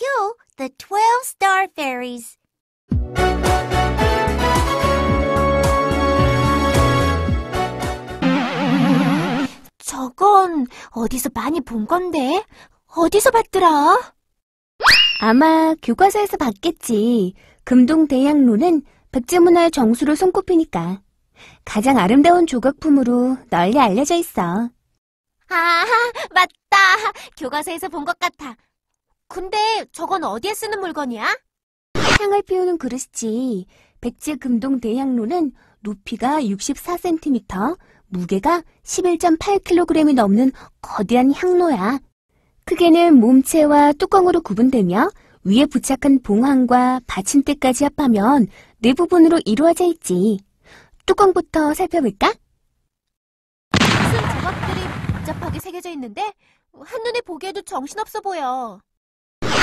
Q, the 12 Star Fairies. 저건 어디서 많이 본 건데? 어디서 봤더라? 아마 교과서에서 봤겠지. 금동대학로는 백제문화의 정수로 손꼽히니까. 가장 아름다운 조각품으로 널리 알려져 있어. 아, 맞다. 교과서에서 본 것 같아. 근데 저건 어디에 쓰는 물건이야? 향을 피우는 그릇이지. 백제 금동 대향로는 높이가 64cm, 무게가 11.8kg이 넘는 거대한 향로야. 크게는 몸체와 뚜껑으로 구분되며 위에 부착한 봉황과 받침대까지 합하면 네 부분으로 이루어져 있지. 뚜껑부터 살펴볼까? 무슨 조각들이 복잡하게 새겨져 있는데 한눈에 보기에도 정신없어 보여.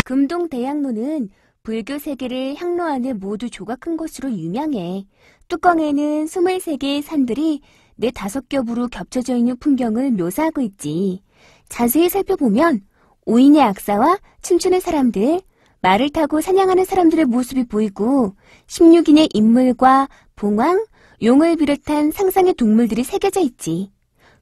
금동대향로는 불교 세계를 향로하는 모두 조각한 것으로 유명해. 뚜껑에는 23개의 산들이 내 네 다섯 겹으로 겹쳐져 있는 풍경을 묘사하고 있지. 자세히 살펴보면 오인의 악사와 춤추는 사람들, 말을 타고 사냥하는 사람들의 모습이 보이고 16인의 인물과 봉황, 용을 비롯한 상상의 동물들이 새겨져 있지.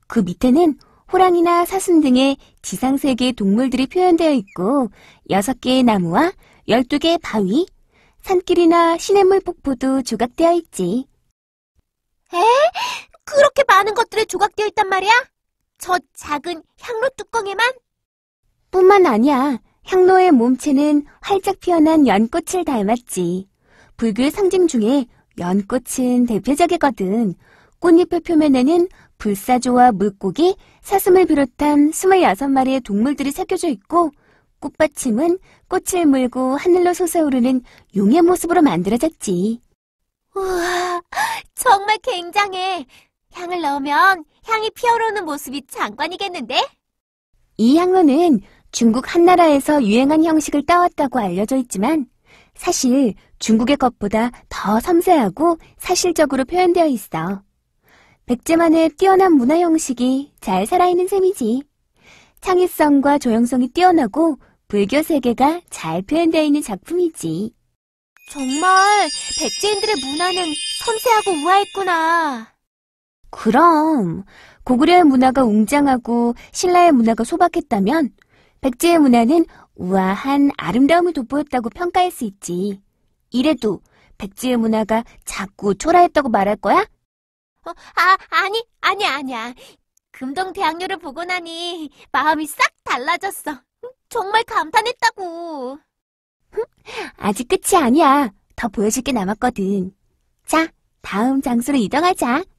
그 밑에는 호랑이나 사슴 등의 지상세계 동물들이 표현되어 있고 6개의 나무와 12개의 바위, 산길이나 시냇물 폭포도 조각되어 있지. 에? 그렇게 많은 것들에 조각되어 있단 말이야? 저 작은 향로 뚜껑에만? 뿐만 아니야. 향로의 몸체는 활짝 피어난 연꽃을 닮았지. 불교의 상징 중에 연꽃은 대표적이거든. 꽃잎의 표면에는 불사조와 물고기, 사슴을 비롯한 26마리의 동물들이 새겨져 있고 꽃받침은 꽃을 물고 하늘로 솟아오르는 용의 모습으로 만들어졌지. 우와, 정말 굉장해. 향을 넣으면 향이 피어오르는 모습이 장관이겠는데? 이 향로는 중국 한나라에서 유행한 형식을 따왔다고 알려져 있지만 사실 중국의 것보다 더 섬세하고 사실적으로 표현되어 있어. 백제만의 뛰어난 문화 형식이 잘 살아있는 셈이지. 창의성과 조형성이 뛰어나고 불교 세계가 잘 표현되어 있는 작품이지. 정말 백제인들의 문화는 섬세하고 우아했구나. 그럼 고구려의 문화가 웅장하고 신라의 문화가 소박했다면 백제의 문화는 우아한 아름다움을 돋보였다고 평가할 수 있지. 이래도 백제의 문화가 자꾸 초라했다고 말할 거야? 어, 아, 아니, 아니, 아니야. 금동 대학로를 보고 나니 마음이 싹 달라졌어. 정말 감탄했다고. 아직 끝이 아니야. 더 보여줄 게 남았거든. 자, 다음 장소로 이동하자.